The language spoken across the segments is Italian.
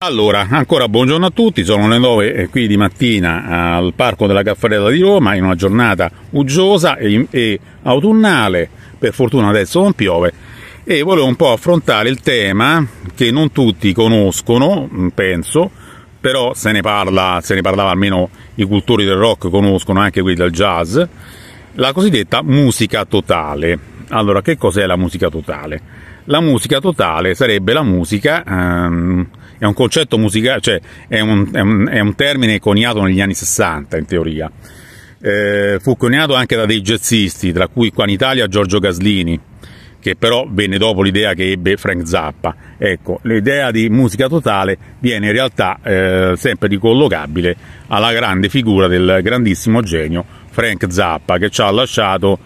Allora, ancora buongiorno a tutti, sono le 9 qui di mattina al Parco della Caffarella di Roma in una giornata uggiosa e, e, autunnale, per fortuna adesso non piove, e volevo un po' affrontare il tema che non tutti conoscono, mm, penso, però se ne parla, se ne parlava almeno i cultori del rock conoscono anche quelli del jazz, la cosiddetta musica totale. Allora, che cos'è la musica totale? La musica totale sarebbe la musica... Ehm, è un concetto musicale, cioè è un, è, un, è un, termine coniato negli anni 60 in teoria. Eh, fu coniato anche da dei jazzisti, tra cui qua in Italia Giorgio Gaslini, che però venne dopo l'idea che ebbe Frank Zappa. Ecco, l'idea di musica totale viene in realtà eh, sempre ricollocabile alla grande figura del grandissimo genio Frank Zappa, che ci ha lasciato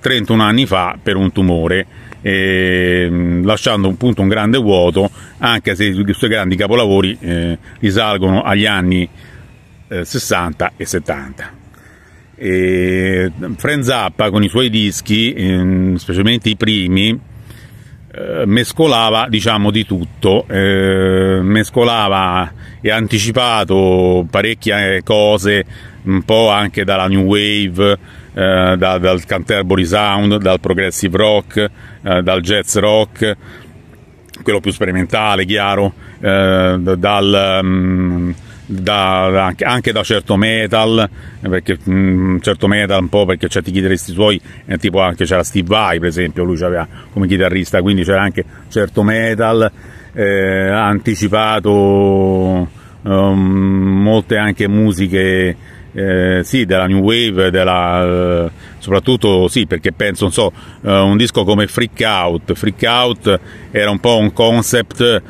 31 anni fa per un tumore eh, lasciando punto un grande vuoto, anche se i suoi grandi capolavori eh, risalgono agli anni 60 eh, e 70. E Frank Zappa con i suoi dischi, ehm, specialmente i primi, eh, mescolava diciamo di tutto eh, mescolava e ha anticipato parecchie eh, cose un po' anche dalla new wave eh, da, dal Canterbury Sound, dal progressive rock, eh, dal jazz rock, quello più sperimentale, chiaro, eh, dal... Mm, da, anche da certo metal, perché mm, certo metal un po' perché certi chitarristi suoi, eh, tipo anche c'era Steve Vai per esempio, lui c'aveva come chitarrista, quindi c'era anche certo metal, eh, ha anticipato um, molte anche musiche eh, sì, della new wave, della, eh, soprattutto sì, perché penso, non so, eh, un disco come Freak Out, Freak Out era un po' un concept eh,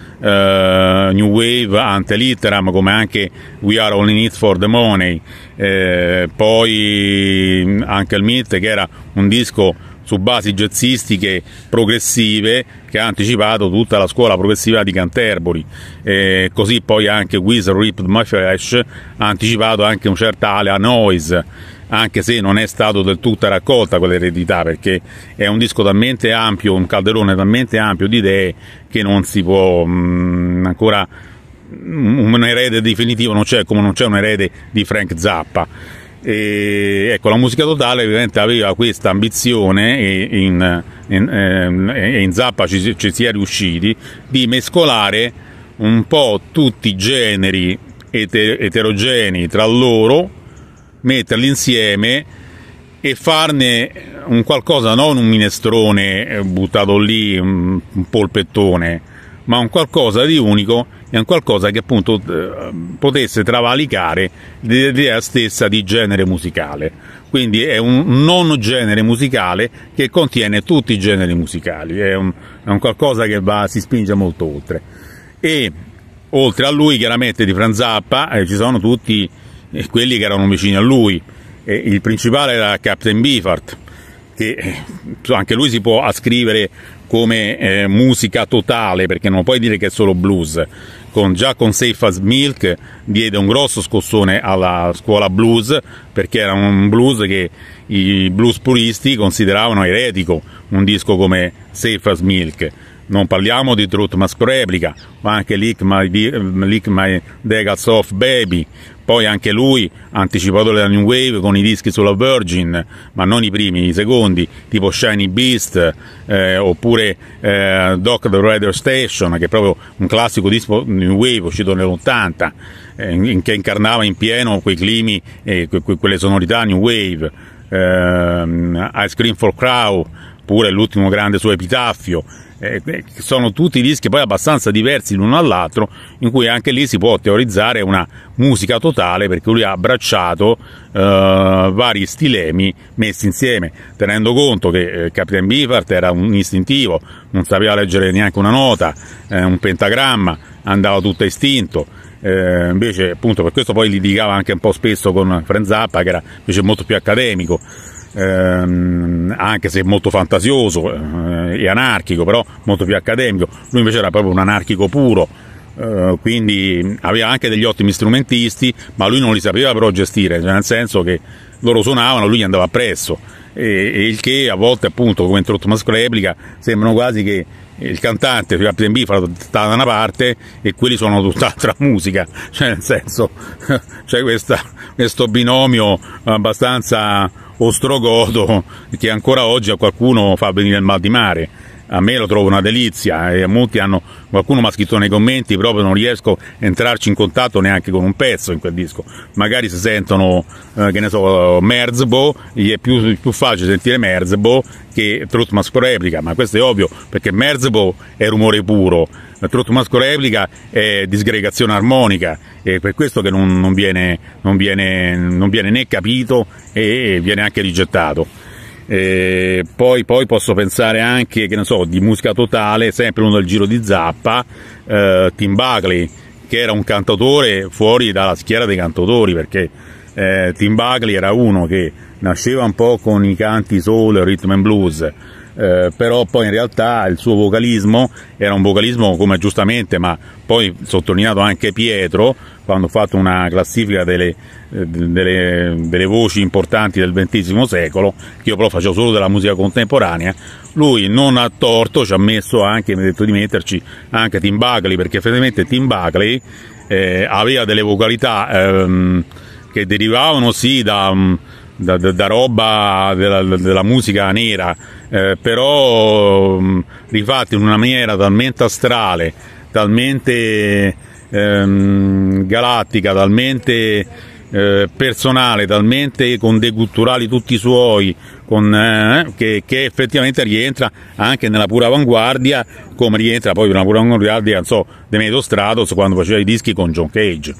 new wave ante litteram, come anche We Are All In It For The Money, eh, poi anche Meat, che era un disco su basi jazzistiche progressive che ha anticipato tutta la scuola progressiva di Canterbury. E così poi anche With Ripped My Flesh ha anticipato anche un certa Alea Noise, anche se non è stato del tutto raccolta quell'eredità, perché è un disco talmente ampio, un calderone talmente ampio di idee che non si può mh, mm, ancora un erede definitivo non c'è come non c'è un erede di Frank Zappa e, ecco, la musica totale ovviamente aveva questa ambizione e in, in, in, ehm, in Zappa ci, ci si è riusciti di mescolare un po' tutti i generi eter- eterogenei tra loro, metterli insieme e farne un qualcosa, non un minestrone eh, buttato lì, un polpettone, ma un qualcosa di unico è un qualcosa che appunto eh, potesse travalicare l'idea stessa di genere musicale. Quindi è un non genere musicale che contiene tutti i generi musicali, è un, è un qualcosa che va, si spinge molto oltre. E oltre a lui, chiaramente di Franz Zappa, eh, ci sono tutti eh, quelli che erano vicini a lui. E il principale era Captain Beefheart, che eh, anche lui si può ascrivere come eh, musica totale, perché non puoi dire che è solo blues. Con, già con Safe as Milk diede un grosso scossone alla scuola blues, perché era un blues che i blues puristi consideravano eretico, un disco come Safe as Milk. Non parliamo di Truth Mask Replica, ma anche Lick My, Lick My Degas of Baby, poi anche lui anticipato la New Wave con i dischi sulla Virgin, ma non i primi, i secondi, tipo Shiny Beast eh, oppure eh, Doc the Rider Station, che è proprio un classico disco New Wave uscito nell'80, eh, in, che incarnava in pieno quei climi e que, que, quelle sonorità New Wave, ehm, Ice Cream for Crow, pure l'ultimo grande suo epitaffio, eh, eh, sono tutti dischi poi abbastanza diversi l'uno all'altro in cui anche lì si può teorizzare una musica totale perché lui ha abbracciato eh, vari stilemi messi insieme, tenendo conto che eh, Captain Beefheart era un istintivo, non sapeva leggere neanche una nota, eh, un pentagramma, andava tutto istinto. Eh, invece appunto per questo poi litigava anche un po' spesso con Franzappa che era invece molto più accademico ehm, anche se molto fantasioso eh, e anarchico, però molto più accademico. Lui invece era proprio un anarchico puro, eh, quindi aveva anche degli ottimi strumentisti, ma lui non li sapeva però gestire, cioè nel senso che loro suonavano, lui gli andava appresso. E, e il che a volte appunto come in Trotmas Replica sembrano quasi che il cantante Filipe Tembi fa da una parte e quelli suonano tutt'altra musica, cioè nel senso c'è questo binomio abbastanza ostrogodo che ancora oggi a qualcuno fa venire il mal di mare a me lo trovo una delizia e eh. molti hanno, qualcuno mi ha scritto nei commenti proprio non riesco a entrarci in contatto neanche con un pezzo in quel disco magari si sentono eh, che ne so Merzbo gli è più, più facile sentire Merzbo che Trutmasco replica ma questo è ovvio perché Merzbo è rumore puro Trutmasco replica è disgregazione armonica e per questo che non, non, viene, non, viene, non viene né capito e viene anche rigettato e eh, poi, poi, posso pensare anche, che ne so, di musica totale, sempre uno del giro di Zappa, eh, Tim Buckley, che era un cantautore fuori dalla schiera dei cantautori, perché eh, Tim Buckley era uno che nasceva un po' con i canti soul, rhythm and blues, eh, però poi in realtà il suo vocalismo era un vocalismo come giustamente, ma poi sottolineato anche Pietro, quando ho fatto una classifica delle, eh, delle, delle voci importanti del XX secolo, che io però facevo solo della musica contemporanea, lui non a torto ci ha messo anche, mi ha detto di metterci anche Tim Buckley, perché effettivamente Tim Buckley eh, aveva delle vocalità ehm, che derivavano sì da... da, da, da roba della, della musica nera eh, però mh, mm, rifatti in una maniera talmente astrale, talmente ehm, galattica, talmente eh, personale, talmente con dei culturali tutti suoi, con, eh, che, che, effettivamente rientra anche nella pura avanguardia, come rientra poi nella pura avanguardia, non so, De Medo Stratos quando faceva i dischi con John Cage.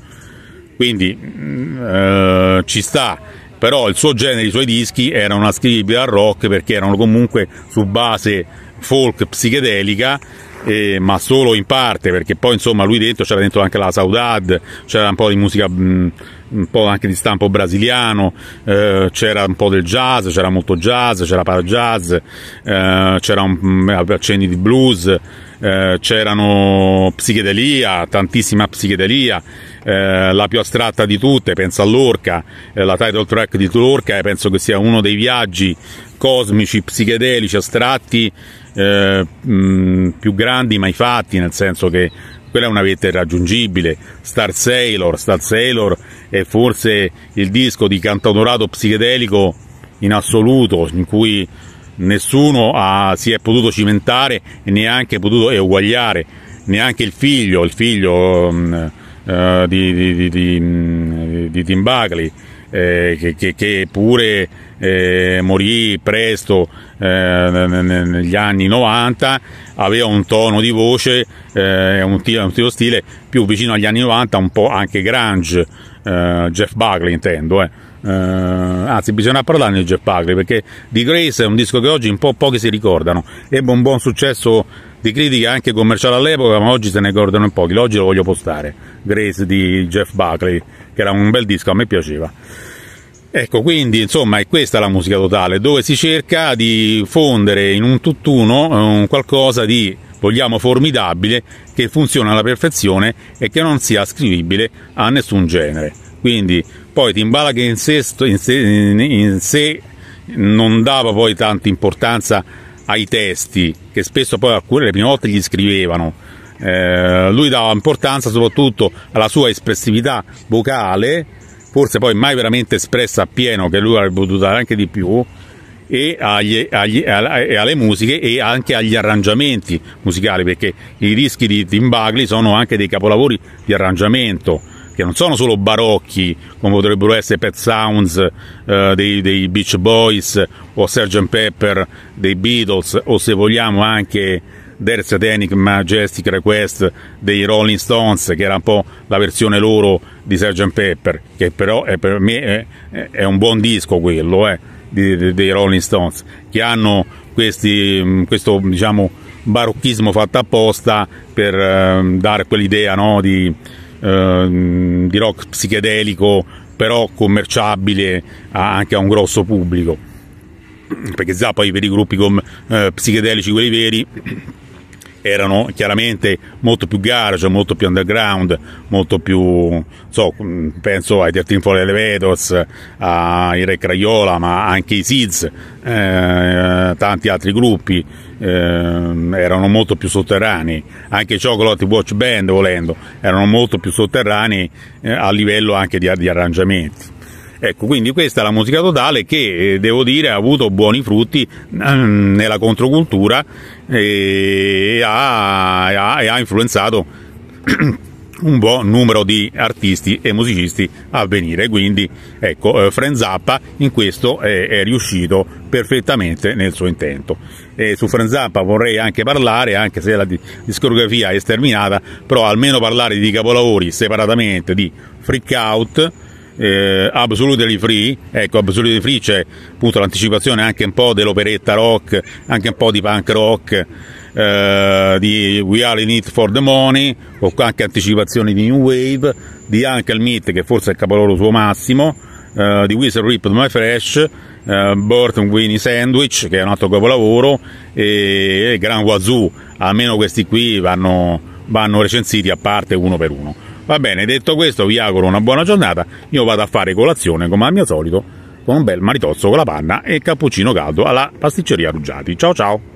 Quindi mh, mm, eh, ci sta però il suo genere, i suoi dischi erano ascrivibili al rock perché erano comunque su base folk psichedelica eh, ma solo in parte perché poi insomma lui dentro c'era dentro anche la Saudade c'era un po' di musica un po' anche di stampo brasiliano eh, c'era un po' del jazz c'era molto jazz c'era para jazz eh, c'era un, accenni di blues eh, c'erano psichedelia tantissima psichedelia eh, la più astratta di tutte, penso all'Orca, eh, la title track di L'Orca, eh, penso che sia uno dei viaggi cosmici, psichedelici, astratti eh, mh, più grandi mai fatti, nel senso che quella è una vetta irraggiungibile. Star Sailor, Star Sailor è forse il disco di cantautorato psichedelico in assoluto, in cui nessuno ha, si è potuto cimentare e neanche potuto eguagliare, neanche il figlio, il figlio mh, uh, di, di, di, di, mm, Tim Bagley, eh, che, che, che, pure eh, morì presto eh, negli anni 90, aveva un tono di voce, eh, un tipo, un, tipo, stile più vicino agli anni 90, un po' anche grunge, eh, Jeff Bagley intendo. Uh, anzi, bisogna parlare di Jeff Bagley perché The Grace è un disco che oggi un po' pochi si ricordano. Ebbe un buon successo di critica anche commerciale all'epoca, ma oggi se ne ricordano in pochi. Oggi lo voglio postare. Grace di Jeff Buckley, che era un bel disco, a me piaceva. Ecco, quindi insomma è questa la musica totale, dove si cerca di fondere in un tutt'uno eh, qualcosa di, vogliamo, formidabile, che funziona alla perfezione e che non sia ascrivibile a nessun genere. Quindi poi Timbala che in sé, in in sé non dava poi tanta importanza ai testi, che spesso poi alcune le prime volte gli scrivevano. Eh, lui dava importanza soprattutto alla sua espressività vocale, forse poi mai veramente espressa a pieno, che lui avrebbe potuto dare anche di più, e, agli, agli, alle musiche e anche agli arrangiamenti musicali, perché i rischi di Tim Bagley sono anche dei capolavori di arrangiamento che non sono solo barocchi come potrebbero essere Pet Sounds eh, dei, dei, Beach Boys o Sgt. Pepper dei Beatles o se vogliamo anche Their Satanic Majestic Request dei Rolling Stones che era un po' la versione loro di Sgt. Pepper che però è, per me è, è, un buon disco quello eh, dei, dei Rolling Stones che hanno questi, mm, questo diciamo barocchismo fatto apposta per eh, dare quell'idea no, di, Ehm, di rock psichedelico però commerciabile anche a un grosso pubblico perché Zappa poi per i gruppi com- eh, psichedelici quelli veri erano chiaramente molto più garage, cioè molto più underground, molto più, so, penso ai 13 for Elevators, ai Re Crayola, ma anche i Seeds, eh, tanti altri gruppi eh, erano molto più sotterranei, anche i Chocolate Watch Band volendo, erano molto più sotterranei eh, a livello anche di, di arrangiamenti. Ecco, quindi questa è la musica totale che, eh, devo dire, ha avuto buoni frutti mm, nella controcultura e ha, ha, ha influenzato un buon numero di artisti e musicisti a venire. Quindi, ecco, eh, Fren Zappa in questo è, è, riuscito perfettamente nel suo intento. E su Fren Zappa vorrei anche parlare, anche se la discografia è sterminata, però almeno parlare di capolavori separatamente di Freak Out eh, Absolutely Free, ecco Absolutely Free c'è appunto l'anticipazione anche un po' dell'operetta rock, anche un po' di punk rock, eh, di We Are In It For The Money, o anche anticipazioni di New Wave, di Uncle Meat che forse è il capolavoro suo massimo, eh, di Whistle Rip My Fresh, eh, Burton Winnie Sandwich che è un altro capolavoro e, e Gran Wazoo, almeno questi qui vanno, vanno recensiti a parte uno per uno. Va bene, detto questo, vi auguro una buona giornata. Io vado a fare colazione come al mio solito, con un bel maritozzo con la panna e cappuccino caldo alla pasticceria Ruggiati. Ciao ciao!